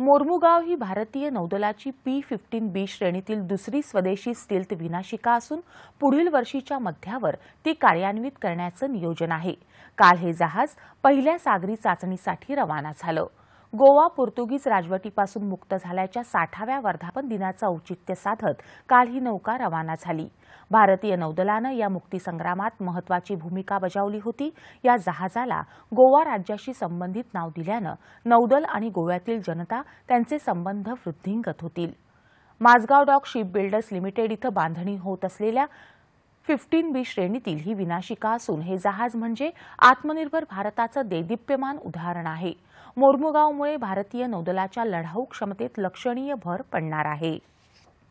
मोरमुगाव ही भारतीय नौदलाची P fifteen बी श्रेणीतील दुसरी स्वदेशी स्टिल्थ विनाशिका असून पुढील वर्षीच्या मध्यावर ती कार्यान्वित करण्याचं नियोजन आहे काल हे जहाज पहिल्या सागरी चाचणीसाठी रवाना झालं गोवा पोर्तुगीज राजवटीपासून मुक्त झाल्याच्या साठाव्या वर्धापन दिनाचं औचित्य साधत काल ही नौका रवाना झाली भारतीय नौदलानं या मुक्तीसंग्रामात महत्वाची भूमिका बजावली होती या जहाजाला गोवा राज्याशी संबंधित नाव दिल्यानं नौदल आणि गोव्यातील जनता त्यांचे संबंध वृद्धिंगत होतील Mazagon dock ship builders limited इथं बांधणी होत असलेल्या फिफ्टीन बी श्रेणीतील ही विनाशिका असून हे जहाज म्हणजे आत्मनिर्भर भारताचं देदिप्यमान उदाहरण आहे मोर्मुगावमुळे भारतीय नौदलाच्या लढाऊ क्षमतेत लक्षणीय भर पडणार आहे